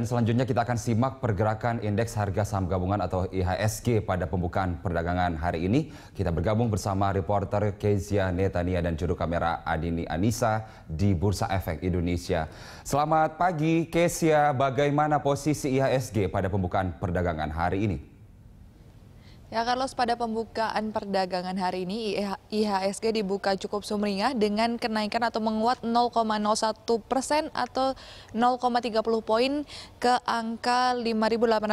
Dan selanjutnya kita akan simak pergerakan indeks harga saham gabungan atau IHSG pada pembukaan perdagangan hari ini. Kita bergabung bersama reporter Kezia Netania dan juru kamera Adini Anissa di Bursa Efek Indonesia. Selamat pagi Kezia, bagaimana posisi IHSG pada pembukaan perdagangan hari ini? Ya Carlos, pada pembukaan perdagangan hari ini IHSG dibuka cukup sumringah dengan kenaikan atau menguat 0,01 persen atau 0,30 poin ke angka 5.832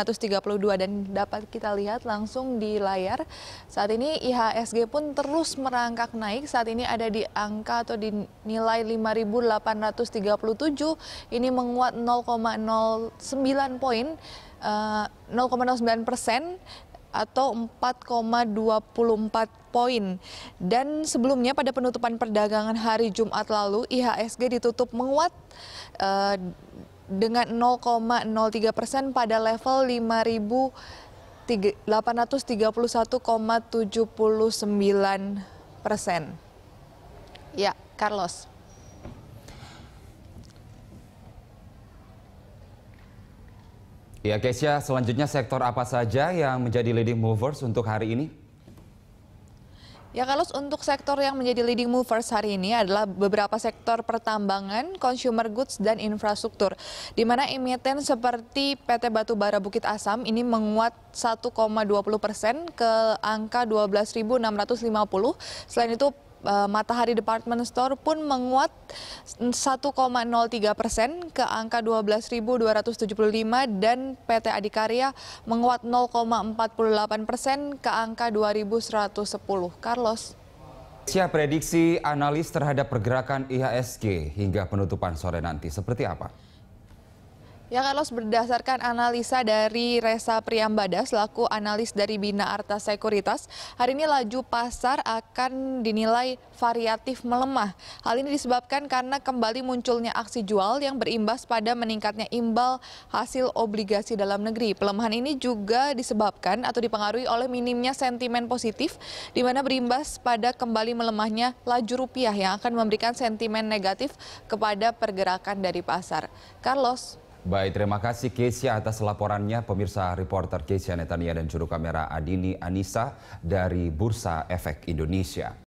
dan dapat kita lihat langsung di layar. Saat ini IHSG pun terus merangkak naik, saat ini ada di angka atau di nilai 5.837, ini menguat 0,09 poin 0,09 eh, persen atau 4,24 poin. Dan sebelumnya pada penutupan perdagangan hari Jumat lalu IHSG ditutup menguat uh, dengan 0,03 persen pada level 5.831,79 persen. Ya, Carlos. Ya Kesia, selanjutnya sektor apa saja yang menjadi leading movers untuk hari ini? Ya kalau untuk sektor yang menjadi leading movers hari ini adalah beberapa sektor pertambangan, consumer goods, dan infrastruktur. Di mana emiten seperti PT Batubara Bukit Asam ini menguat 1,20 persen ke angka 12.650. Selain itu Eh, Matahari Department Store pun menguat 1,03 persen ke angka 12.275 dan PT Adikarya menguat 0,48 persen ke angka 2.110. Carlos. Siap prediksi analis terhadap pergerakan IHSG hingga penutupan sore nanti seperti apa? Ya Carlos, berdasarkan analisa dari Resa Priambada selaku analis dari Bina Arta Sekuritas, hari ini laju pasar akan dinilai variatif melemah. Hal ini disebabkan karena kembali munculnya aksi jual yang berimbas pada meningkatnya imbal hasil obligasi dalam negeri. Pelemahan ini juga disebabkan atau dipengaruhi oleh minimnya sentimen positif di mana berimbas pada kembali melemahnya laju rupiah yang akan memberikan sentimen negatif kepada pergerakan dari pasar. Carlos Baik, terima kasih Kesia atas laporannya pemirsa reporter Kesia Netania dan juru kamera Adini Anissa dari Bursa Efek Indonesia.